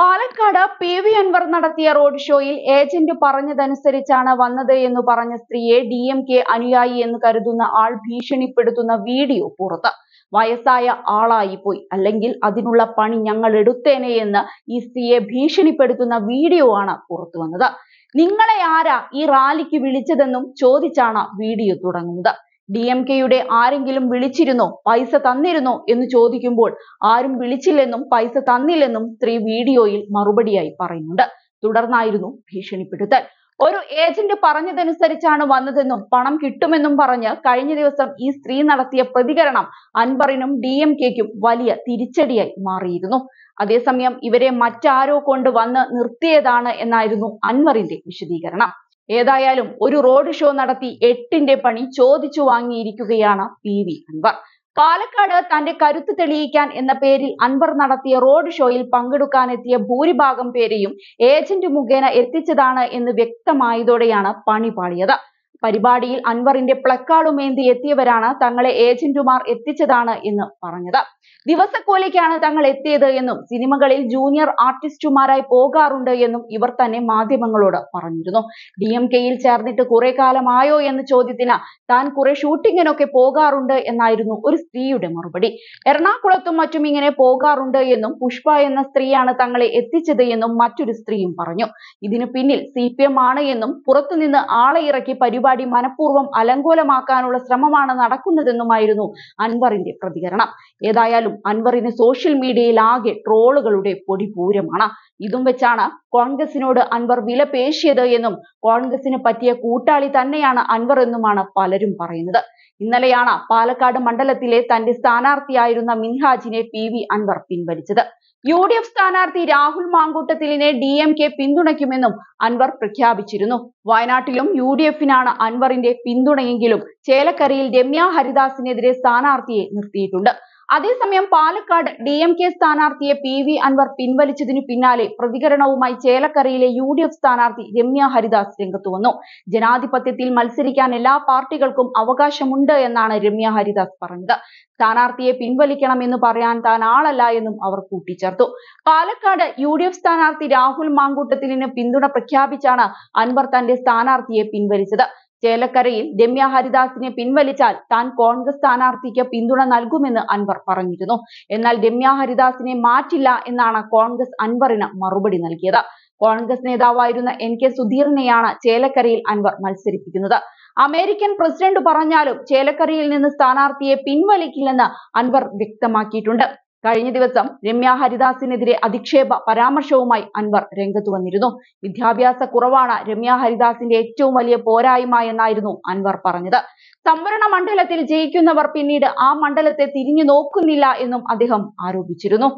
Palakkad P V Anwar നടത്തിയ road ഷോയിൽ agent പറഞ്ഞതനുസരിച്ചാണ് വന്നത് എന്ന് പറഞ്ഞ സ്ത്രീയെ ഡി എം കെ അനുയായി എന്ന് കരുതുന്ന ആൾ ഭീഷണിപ്പെടുത്തുന്ന വീഡിയോ പുറത്ത് വയസ്സായ ആളായി പോയി അല്ലെങ്കിൽ അതിനുള്ള പണി ഞങ്ങൾ എടുത്തേനെ എന്ന് ഈ സ്ത്രീയെ ഭീഷണിപ്പെടുത്തുന്ന വീഡിയോ ആണ് പുറത്തു വന്നത് നിങ്ങളെ ആരാ ഈ റാലിക്ക് വിളിച്ചതെന്നും ചോദിച്ചാണ് വീഡിയോ തുടങ്ങുന്നത് ഡി എം കെയുടെ ആരെങ്കിലും വിളിച്ചിരുന്നോ പൈസ തന്നിരുന്നോ എന്ന് ചോദിക്കുമ്പോൾ ആരും വിളിച്ചില്ലെന്നും പൈസ തന്നില്ലെന്നും സ്ത്രീ വീഡിയോയിൽ മറുപടിയായി പറയുന്നുണ്ട് തുടർന്നായിരുന്നു ഭീഷണിപ്പെടുത്തൽ ഒരു ഏജന്റ് പറഞ്ഞതനുസരിച്ചാണ് വന്നതെന്നും പണം കിട്ടുമെന്നും പറഞ്ഞ് കഴിഞ്ഞ ദിവസം ഈ സ്ത്രീ നടത്തിയ പ്രതികരണം അൻവറിനും ഡി എം കെക്കും വലിയ തിരിച്ചടിയായി മാറിയിരുന്നു അതേസമയം ഇവരെ മറ്റാരോ കൊണ്ട് വന്ന് നിർത്തിയതാണ് എന്നായിരുന്നു അൻവറിന്റെ വിശദീകരണം ഏതായാലും ഒരു റോഡ് ഷോ നടത്തി എട്ടിന്റെ പണി ചോദിച്ചു വാങ്ങിയിരിക്കുകയാണ് പി വി അൻവർ പാലക്കാട് തന്റെ കരുത്ത് തെളിയിക്കാൻ എന്ന പേരിൽ അൻവർ നടത്തിയ റോഡ് ഷോയിൽ പങ്കെടുക്കാനെത്തിയ ഭൂരിഭാഗം പേരെയും ഏജന്റ് മുഖേന എത്തിച്ചതാണ് എന്ന് വ്യക്തമായതോടെയാണ് പണി പാളിയത് പരിപാടിയിൽ അൻവറിന്റെ പ്ലക്കാർഡുമേന്തി എത്തിയവരാണ് തങ്ങളെ ഏജന്റുമാർ എത്തിച്ചതാണ് എന്ന് പറഞ്ഞത് ദിവസക്കൂലിക്കാണ് തങ്ങൾ എത്തിയത് എന്നും സിനിമകളിൽ ജൂനിയർ ആർട്ടിസ്റ്റുമാരായി പോകാറുണ്ട് എന്നും ഇവർ തന്നെ മാധ്യമങ്ങളോട് പറഞ്ഞിരുന്നു ഡി എം കെയിൽ ചേർന്നിട്ട് കുറെ കാലമായോ എന്ന ചോദ്യത്തിന് താൻ കുറെ ഷൂട്ടിങ്ങിനൊക്കെ പോകാറുണ്ട് എന്നായിരുന്നു ഒരു സ്ത്രീയുടെ മറുപടി എറണാകുളത്തും മറ്റും ഇങ്ങനെ പോകാറുണ്ട് എന്നും പുഷ്പ എന്ന സ്ത്രീയാണ് തങ്ങളെ എത്തിച്ചത് എന്നും മറ്റൊരു സ്ത്രീയും പറഞ്ഞു ഇതിനു പിന്നിൽ സി പി എം ആണ് എന്നും പുറത്തുനിന്ന് ആളെ ഇറക്കി പരിപാടി പരിപാടി മനഃപൂർവ്വം അലങ്കോലമാക്കാനുള്ള ശ്രമമാണ് നടക്കുന്നതെന്നുമായിരുന്നു അൻവറിന്റെ പ്രതികരണം ഏതായാലും അൻവറിന് സോഷ്യൽ മീഡിയയിൽ ആകെ ട്രോളുകളുടെ പൊടിപൂരമാണ് ഇതും വെച്ചാണ് കോൺഗ്രസിനോട് അൻവർ വില പേശിയത് എന്നും കോൺഗ്രസിന് പറ്റിയ കൂട്ടാളി തന്നെയാണ് അൻവർ എന്നുമാണ് പലരും പറയുന്നത് ഇന്നലെയാണ് പാലക്കാട് മണ്ഡലത്തിലെ തന്റെ സ്ഥാനാർത്ഥിയായിരുന്ന മിൻഹാജിനെ പി വി അൻവർ പിൻവലിച്ചത് യു ഡി എഫ് സ്ഥാനാർത്ഥി രാഹുൽ മാങ്കൂട്ടത്തിലിനെ ഡി എം കെ പിന്തുണയ്ക്കുമെന്നും അൻവർ പ്രഖ്യാപിച്ചിരുന്നു വയനാട്ടിലും യു ഡി എഫിനാണ് അൻവറിന്റെ പിന്തുണയെങ്കിലും ചേലക്കരയിൽ രമ്യ ഹരിദാസിനെതിരെ സ്ഥാനാർത്ഥിയെ നിർത്തിയിട്ടുണ്ട് അതേസമയം പാലക്കാട് ഡി എം കെ സ്ഥാനാർത്ഥിയെ പി വി അൻവർ പിൻവലിച്ചതിനു പിന്നാലെ പ്രതികരണവുമായി ചേലക്കരയിലെ യു ഡി എഫ് സ്ഥാനാർത്ഥി രമ്യ ഹരിദാസ് രംഗത്തു വന്നു ജനാധിപത്യത്തിൽ മത്സരിക്കാൻ എല്ലാ പാർട്ടികൾക്കും അവകാശമുണ്ട് എന്നാണ് രമ്യ ഹരിദാസ് പറഞ്ഞത് സ്ഥാനാർത്ഥിയെ പിൻവലിക്കണമെന്ന് പറയാൻ താൻ ആളല്ല എന്നും അവർ കൂട്ടിച്ചേർത്തു പാലക്കാട് യു ഡി എഫ് സ്ഥാനാർത്ഥി രാഹുൽ മാങ്കൂട്ടത്തിലിന് പിന്തുണ പ്രഖ്യാപിച്ചാണ് അൻവർ തന്റെ സ്ഥാനാർത്ഥിയെ പിൻവലിച്ചത് ചേലക്കരയിൽ രമ്യ ഹരിദാസിനെ പിൻവലിച്ചാൽ താൻ കോൺഗ്രസ് സ്ഥാനാർത്ഥിക്ക് പിന്തുണ നൽകുമെന്ന് അൻവർ പറഞ്ഞിരുന്നു എന്നാൽ രമ്യ ഹരിദാസിനെ മാറ്റില്ല എന്നാണ് കോൺഗ്രസ് അൻവറിന് മറുപടി നൽകിയത് കോൺഗ്രസ് നേതാവായിരുന്ന എൻ കെ സുധീറിനെയാണ് ചേലക്കരയിൽ അൻവർ മത്സരിപ്പിക്കുന്നത് അമേരിക്കൻ പ്രസിഡന്റ് പറഞ്ഞാലും ചേലക്കരയിൽ നിന്ന് സ്ഥാനാർത്ഥിയെ പിൻവലിക്കില്ലെന്ന് അൻവർ വ്യക്തമാക്കിയിട്ടുണ്ട് കഴിഞ്ഞ ദിവസം രമ്യ ഹരിദാസിനെതിരെ അധിക്ഷേപ പരാമർശവുമായി അൻവർ രംഗത്ത് വന്നിരുന്നു വിദ്യാഭ്യാസ കുറവാണ് രമ്യ ഹരിദാസിന്റെ ഏറ്റവും വലിയ പോരായ്മ എന്നായിരുന്നു അൻവർ പറഞ്ഞത് സംവരണ മണ്ഡലത്തിൽ ജയിക്കുന്നവർ പിന്നീട് ആ മണ്ഡലത്തെ തിരിഞ്ഞു നോക്കുന്നില്ല എന്നും അദ്ദേഹം ആരോപിച്ചിരുന്നു